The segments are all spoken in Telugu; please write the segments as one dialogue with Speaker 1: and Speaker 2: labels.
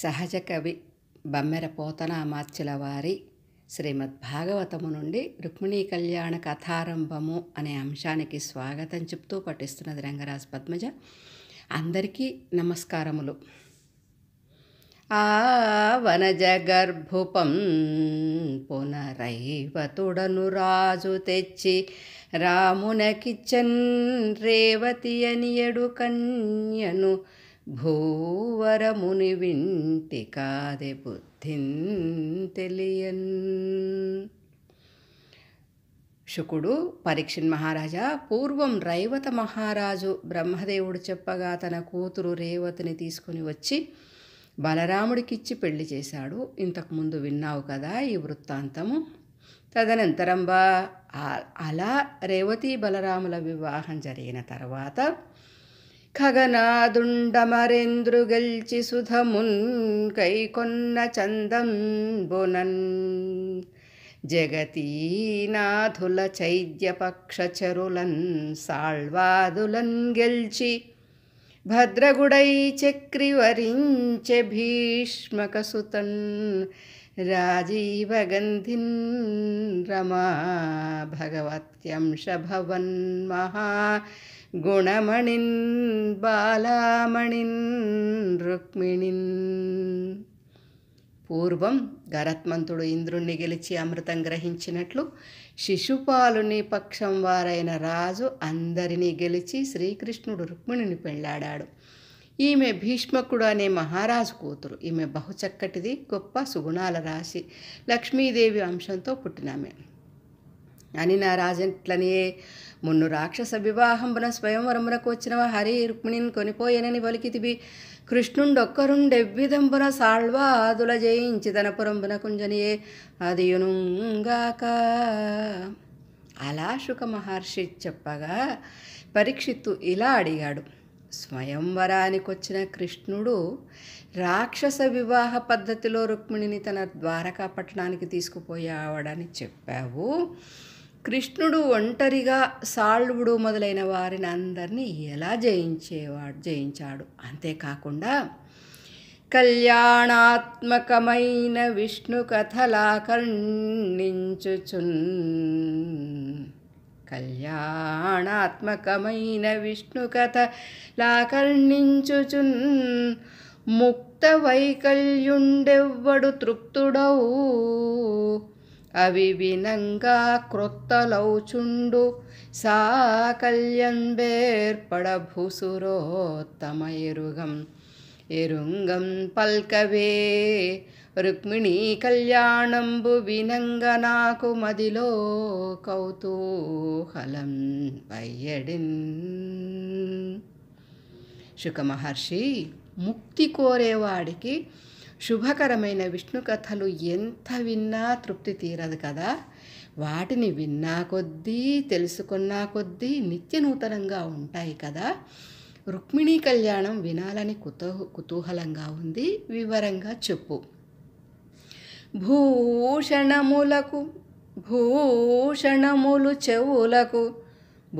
Speaker 1: సహజ కవి బమ్మెర పోతనామాత్యుల వారి శ్రీమద్ భాగవతము నుండి రుక్మిణీ కళ్యాణ కథారంభము అనే అంశానికి స్వాగతం చెప్తూ పఠిస్తున్నది రంగరాజ్ పద్మజ అందరికీ నమస్కారములు ఆ గర్భుపం పునరైవతుడను రాజు తెచ్చి రామునకిచ్చన్ రేవతి ఎడు కన్యను భూవరముని వింటి కాదే బుద్ధిన్ తెలియన్ శుకుడు పరీక్షన్ మహారాజా పూర్వం రైవత మహారాజు బ్రహ్మదేవుడు చెప్పగా తన కూతురు రేవతిని తీసుకుని వచ్చి బలరాముడికిచ్చి పెళ్లి చేశాడు ఇంతకుముందు విన్నావు కదా ఈ వృత్తాంతము తదనంతరం బా అలా రేవతి బలరాముల వివాహం జరిగిన తర్వాత खगनादुण्डमरेन्दु गेल्चि सुधमुन्कैकोन्नचन्दन् बुनन् जगतीनाथुलचैद्यपक्षचरुलन् साळ्वादुलन् भद्रगुडै चक्रिवरिञ्चे भीष्मकसुतन् राजीवगन्धिन् रमा भगवत्यंशभवन्महा గుణమణిన్ బాలామణిన్ రుక్మిణిన్ పూర్వం గరత్మంతుడు ఇంద్రుణ్ణి గెలిచి అమృతం గ్రహించినట్లు శిశుపాలుని పక్షం వారైన రాజు అందరినీ గెలిచి శ్రీకృష్ణుడు రుక్మిణిని పెళ్లాడాడు ఈమె భీష్మకుడు అనే మహారాజు కూతురు ఈమె బహుచక్కటిది గొప్ప సుగుణాల రాశి లక్ష్మీదేవి అంశంతో పుట్టినామె అని నా రాజట్లనే మున్ను రాక్షస వివాహంబున స్వయంవరమునకు వచ్చిన హరి రుక్మిణిని కొనిపోయేనని వలికితివి కృష్ణుండొక్కరుండెవ్విధంబున సాళ్వాదుల జయించి తన పురంబున కుంజనియే అదియునుగాక అలా శుక మహర్షి చెప్పగా పరీక్షిత్తు ఇలా అడిగాడు స్వయంవరానికొచ్చిన కృష్ణుడు రాక్షస వివాహ పద్ధతిలో రుక్మిణిని తన ద్వారకా పట్టణానికి తీసుకుపోయావాడని చెప్పావు కృష్ణుడు ఒంటరిగా సాళ్వుడు మొదలైన వారిని అందరినీ ఎలా జయించేవాడు జయించాడు అంతేకాకుండా కళ్యాణాత్మకమైన విష్ణు కర్ణించుచు కళ్యాణాత్మకమైన విష్ణు కర్ణించుచు ముక్త వైకల్యుండెవ్వడు తృప్తుడవు అవి వినంగా క్రొత్తలౌచుండు భూసురోత్తమ ఎరుగం ఎరుంగం పల్కవే రుక్మిణీ కళ్యాణంబు వినంగ నాకు మదిలో కౌతూహలం పయ్యడిన్ శుకమహర్షి ముక్తి కోరేవాడికి శుభకరమైన విష్ణు కథలు ఎంత విన్నా తృప్తి తీరదు కదా వాటిని విన్నా కొద్దీ తెలుసుకున్నా కొద్దీ నిత్య నూతనంగా ఉంటాయి కదా రుక్మిణీ కళ్యాణం వినాలని కుతూహ కుతూహలంగా ఉంది వివరంగా చెప్పు భూషణములకు భూషణములు చెవులకు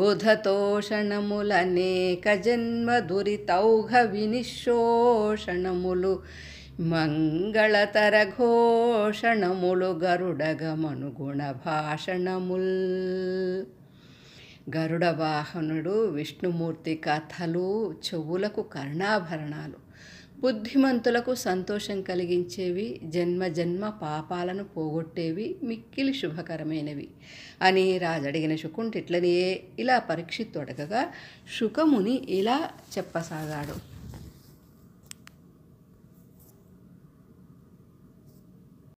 Speaker 1: బుధతోషణములనేక జన్మ దురితౌఘ వినిశోషణములు మంగళతర ఘోషణములు గరుడగమనుగుణ భాషణముల్ గరుడ వాహనుడు విష్ణుమూర్తి కథలు చెవులకు కర్ణాభరణాలు బుద్ధిమంతులకు సంతోషం కలిగించేవి జన్మ జన్మ పాపాలను పోగొట్టేవి మిక్కిలి శుభకరమైనవి అని రాజడిగిన శుకుంటిట్లనియే ఇలా అడగగా శుకముని ఇలా చెప్పసాగాడు